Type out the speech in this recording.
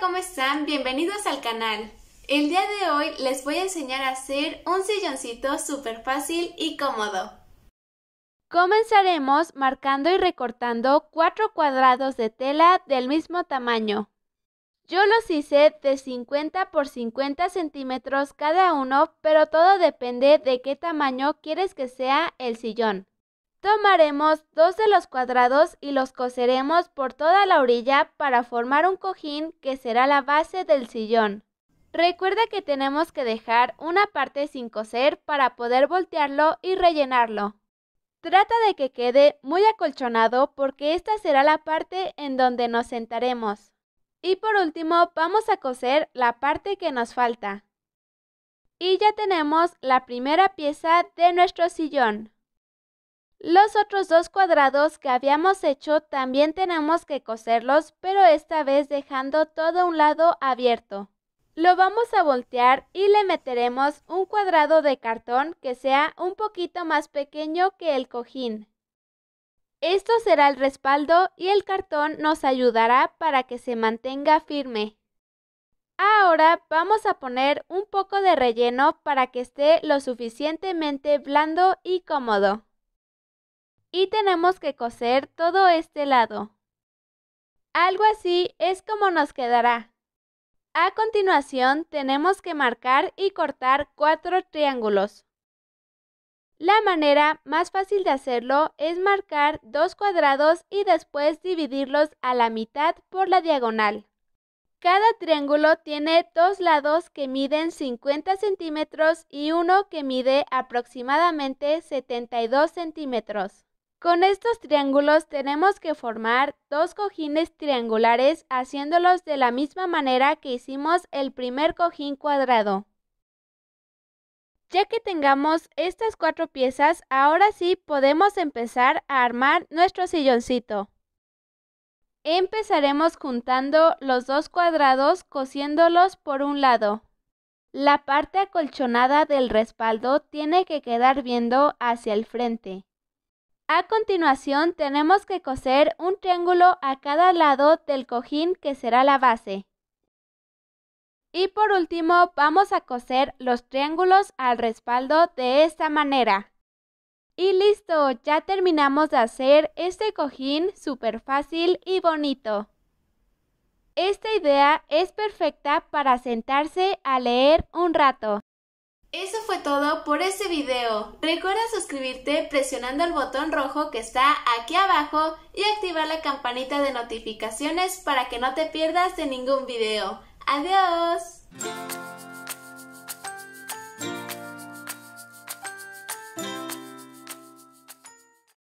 ¿cómo están? Bienvenidos al canal. El día de hoy les voy a enseñar a hacer un silloncito súper fácil y cómodo. Comenzaremos marcando y recortando cuatro cuadrados de tela del mismo tamaño. Yo los hice de 50 por 50 centímetros cada uno, pero todo depende de qué tamaño quieres que sea el sillón. Tomaremos dos de los cuadrados y los coseremos por toda la orilla para formar un cojín que será la base del sillón. Recuerda que tenemos que dejar una parte sin coser para poder voltearlo y rellenarlo. Trata de que quede muy acolchonado porque esta será la parte en donde nos sentaremos. Y por último vamos a coser la parte que nos falta. Y ya tenemos la primera pieza de nuestro sillón. Los otros dos cuadrados que habíamos hecho también tenemos que coserlos, pero esta vez dejando todo un lado abierto. Lo vamos a voltear y le meteremos un cuadrado de cartón que sea un poquito más pequeño que el cojín. Esto será el respaldo y el cartón nos ayudará para que se mantenga firme. Ahora vamos a poner un poco de relleno para que esté lo suficientemente blando y cómodo y tenemos que coser todo este lado. Algo así es como nos quedará. A continuación tenemos que marcar y cortar cuatro triángulos. La manera más fácil de hacerlo es marcar dos cuadrados y después dividirlos a la mitad por la diagonal. Cada triángulo tiene dos lados que miden 50 centímetros y uno que mide aproximadamente 72 centímetros. Con estos triángulos tenemos que formar dos cojines triangulares haciéndolos de la misma manera que hicimos el primer cojín cuadrado. Ya que tengamos estas cuatro piezas, ahora sí podemos empezar a armar nuestro silloncito. Empezaremos juntando los dos cuadrados cosiéndolos por un lado. La parte acolchonada del respaldo tiene que quedar viendo hacia el frente. A continuación tenemos que coser un triángulo a cada lado del cojín que será la base. Y por último vamos a coser los triángulos al respaldo de esta manera. Y listo, ya terminamos de hacer este cojín súper fácil y bonito. Esta idea es perfecta para sentarse a leer un rato. Eso fue todo por este video. Recuerda suscribirte presionando el botón rojo que está aquí abajo y activar la campanita de notificaciones para que no te pierdas de ningún video. ¡Adiós!